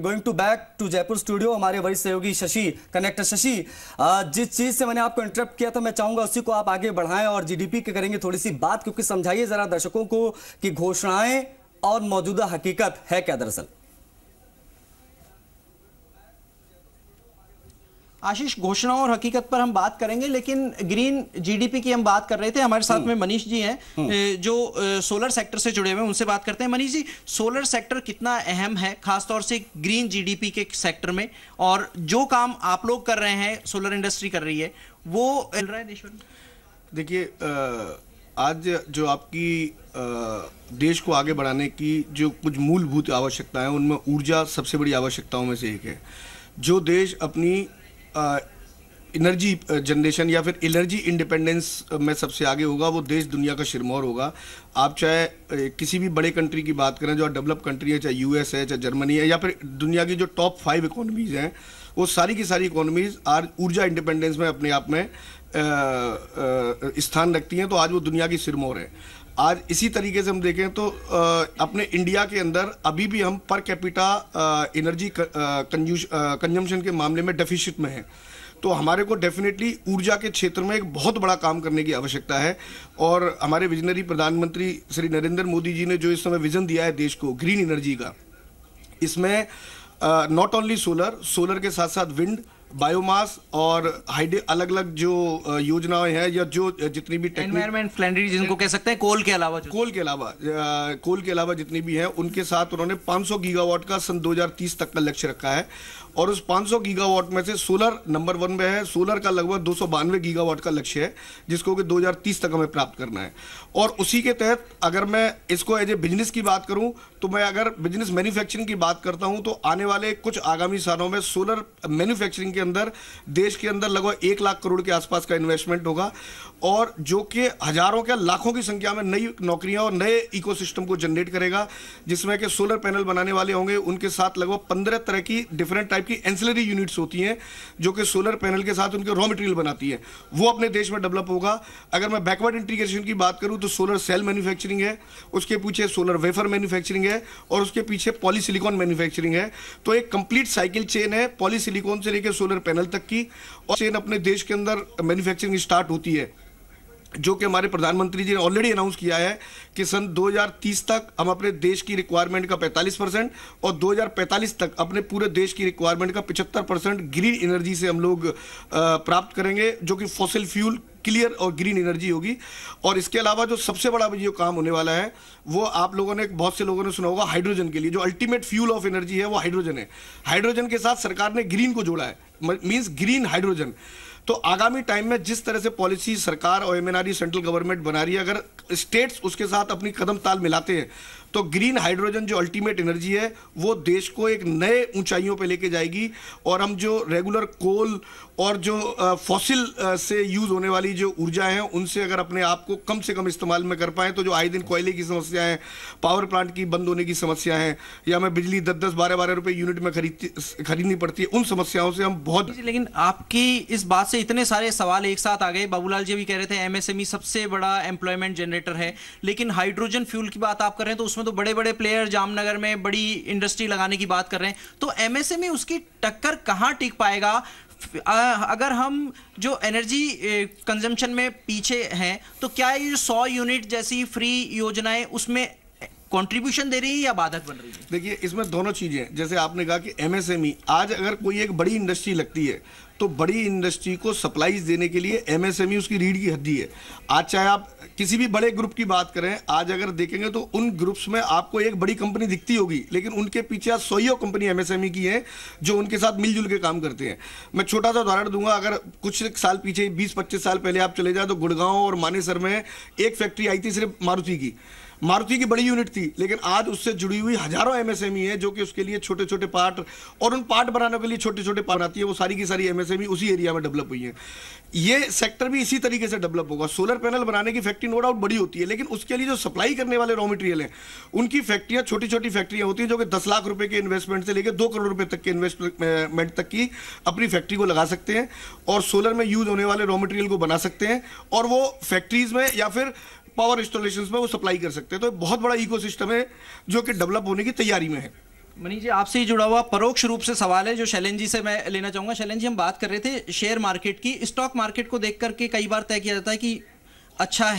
Going to back to Jaipur studio हमारे वरिष्ठ सहयोगी शशि कनेक्टर शशि जिस चीज से मैंने आपको इंटरप्ट किया था मैं चाहूंगा उसी को आप आगे बढ़ाएं और जीडीपी के करेंगे थोड़ी सी बात क्योंकि समझाइए जरा दर्शकों को कि घोषणाएं और मौजूदा हकीकत है क्या दरअसल आशीष घोषणाओं और हकीकत पर हम बात करेंगे लेकिन ग्रीन जीडीपी की हम बात कर रहे थे हमारे साथ हम्म। में मनीष जी हैं हम्म। जो सोलर सेक्टर से जुड़े हुए हैं उनसे बात करते हैं मनीष जी सोलर सेक्टर कितना अहम है खासतौर से ग्रीन जीडीपी के सेक्टर में और जो काम आप लोग कर रहे हैं सोलर इंडस्ट्री कर रही है वो देखिए आज जो आपकी देश को आगे बढ़ाने की जो कुछ मूलभूत आवश्यकताएं उनमें ऊर्जा सबसे बड़ी आवश्यकताओं में से एक है जो देश अपनी एनर्जी जनरेशन या फिर एनर्जी इंडिपेंडेंस में सबसे आगे होगा वो देश दुनिया का शिरमौर होगा आप चाहे किसी भी बड़े कंट्री की बात करें जो डेवलप कंट्री है चाहे यूएस है चाहे जर्मनी है या फिर दुनिया की जो टॉप फाइव इकोनॉमीज़ हैं वो सारी की सारी इकोनॉमीज़ आज ऊर्जा इंडिपेंडेंस में अपने आप में स्थान रखती हैं तो आज वो दुनिया की सिरमौर है आज इसी तरीके से हम देखें तो अपने इंडिया के अंदर अभी भी हम पर कैपिटा एनर्जी कंजम्पशन के मामले में डेफिशिट में हैं तो हमारे को डेफिनेटली ऊर्जा के क्षेत्र में एक बहुत बड़ा काम करने की आवश्यकता है और हमारे विजनरी प्रधानमंत्री श्री नरेंद्र मोदी जी ने जो इस समय विजन दिया है देश को ग्रीन एनर्जी का इसमें नॉट ओनली सोलर सोलर के साथ साथ विंड बायोमास और हाइडे अलग अलग जो योजनाएं हैं या जो जितनी भी एनवायरमेंट फ्रेंडली जिनको कह सकते हैं कोल के अलावा कोल के अलावा कोल के अलावा जितनी भी हैं उनके साथ उन्होंने 500 गीगावाट का सन 2030 तक का लक्ष्य रखा है और उस 500 गीगावाट में से सोलर नंबर वन में है सोलर का लगभग दो सौ गीगावाट का लक्ष्य है जिसको कि 2030 तक हमें प्राप्त करना है और उसी के तहत अगर मैं इसको एज ए बिजनेस की बात करूं तो मैं अगर बिजनेस मैन्युफैक्चरिंग की बात करता हूं तो आने वाले कुछ आगामी सालों में सोलर मैन्युफैक्चरिंग के अंदर देश के अंदर लगभग एक लाख करोड़ के आसपास का इन्वेस्टमेंट होगा और जो कि हजारों के लाखों की संख्या में नई नौकरियां और नए इकोसिस्टम को जनरेट करेगा जिसमें कि सोलर पैनल बनाने वाले होंगे उनके साथ लगभग पंद्रह तरह की डिफरेंट टाइप की एंसिलरी यूनिट्स होती हैं जो कि सोलर पैनल के साथ उनके रॉ मटेरियल बनाती है वो अपने देश में डेवलप होगा अगर मैं बैकवर्ड इंटीग्रेशन की बात करूँ तो सोलर सेल मैन्युफैक्चरिंग है उसके पीछे सोलर वेफर मैन्युफैक्चरिंग है और उसके पीछे पॉलीसिलिकॉन मैन्युफैक्चरिंग है तो एक कंप्लीट साइकिल चेन है पॉलीसिलिकॉन से लेकर सोलर सोलर पैनल तक की और चेन अपने देश के अंदर मैन्युफैक्चरिंग स्टार्ट होती है जो कि हमारे प्रधानमंत्री जी ने ऑलरेडी अनाउंस किया है कि सन 2030 तक हम अपने देश की रिक्वायरमेंट का 45 परसेंट और 2045 तक अपने पूरे देश की रिक्वायरमेंट का 75 परसेंट ग्रीन एनर्जी से हम लोग प्राप्त करेंगे जो कि फॉसिल फ्यूल क्लियर और ग्रीन एनर्जी होगी और इसके अलावा जो सबसे बड़ा जो काम होने वाला है वो आप लोगों ने बहुत से लोगों ने सुना होगा हाइड्रोजन के लिए जो अल्टीमेट फ्यूल ऑफ एनर्जी है वो हाइड्रोजन है हाइड्रोजन के साथ सरकार ने ग्रीन को जोड़ा है मीन्स ग्रीन हाइड्रोजन तो आगामी टाइम में जिस तरह से पॉलिसी सरकार और एमएनआरई सेंट्रल गवर्नमेंट बना रही है अगर स्टेट्स उसके साथ अपनी कदम ताल मिलाते हैं तो ग्रीन हाइड्रोजन जो अल्टीमेट एनर्जी है वो देश को एक नए ऊंचाइयों पे लेके जाएगी और हम जो रेगुलर कोल और जो फॉसिल से यूज़ होने वाली जो ऊर्जा है उनसे अगर अपने आप को कम से कम इस्तेमाल में कर पाए तो जो आए दिन कोयले की समस्या है पावर प्लांट की बंद होने की समस्या है या हमें बिजली दस दस बारह बारह रुपए यूनिट में खरीदती खरीदनी पड़ती है उन समस्याओं से हम बहुत लेकिन आपकी इस बात से इतने सारे सवाल एक साथ आ गए बाबूलाल जी भी कह रहे थे एमएसएमई e सबसे बड़ा एम्प्लॉयमेंट जनरेटर है लेकिन हाइड्रोजन फ्यूल की बात आप कर रहे हैं तो उसमें उसमें तो बड़े बड़े प्लेयर जामनगर में बड़ी इंडस्ट्री लगाने की बात कर रहे हैं तो एमएसए e उसकी टक्कर कहाँ टिक पाएगा अगर हम जो एनर्जी कंजम्पशन में पीछे हैं तो क्या ये सौ यूनिट जैसी फ्री योजनाएं उसमें कंट्रीब्यूशन दे रही है या बाधक बन रही है देखिए इसमें दोनों चीज़ें जैसे आपने कहा कि एमएसएमई e, आज अगर कोई एक बड़ी इंडस्ट्री लगती है तो बड़ी इंडस्ट्री को सप्लाईज देने के लिए एमएसएमई e उसकी रीढ़ की हड्डी है आज चाहे आप किसी भी बड़े ग्रुप की बात करें आज अगर देखेंगे तो उन ग्रुप्स में आपको एक बड़ी कंपनी दिखती होगी लेकिन उनके पीछे आज सोयो कंपनी एमएसएमई की है जो उनके साथ मिलजुल के काम करते हैं मैं छोटा सा उदाहरण दूंगा अगर कुछ साल पीछे बीस पच्चीस साल पहले आप चले जाए तो गुड़गांव और मानेसर में एक फैक्ट्री आई थी सिर्फ मारुति की मारुति की बड़ी यूनिट थी लेकिन आज उससे जुड़ी हुई हजारों एमएसएमई e है जो कि उसके लिए छोटे छोटे पार्ट और उन पार्ट बनाने के लिए छोटे छोटे पार्ट आती है वो सारी की सारी एमएसएमई e उसी एरिया में डेवलप हुई है ये सेक्टर भी इसी तरीके से डेवलप होगा सोलर पैनल बनाने की फैक्ट्री नो डाउट बड़ी होती है लेकिन उसके लिए जो सप्लाई करने वाले रॉ मटेरियल हैं उनकी फैक्ट्रियाँ छोटी छोटी फैक्ट्रियाँ होती हैं जो कि दस लाख रुपये के इन्वेस्टमेंट से लेकर दो करोड़ रुपये तक के इन्वेस्टमेंट तक की अपनी फैक्ट्री को लगा सकते हैं और सोलर में यूज होने वाले रॉ मटेरियल को बना सकते हैं और वो फैक्ट्रीज में या फिर पावर इंस्टॉलेशन में वो सप्लाई कर सकते हैं तो बहुत बड़ा इकोसिस्टम है जो कि डेवलप होने की तैयारी में है मनीष जी आपसे ही जुड़ा हुआ परोक्ष रूप से सवाल है जो शैलेन जी से मैं लेना चाहूँगा शैलेन जी हम बात कर रहे थे शेयर मार्केट की स्टॉक मार्केट को देख करके कई बार तय किया जाता है कि अच्छा है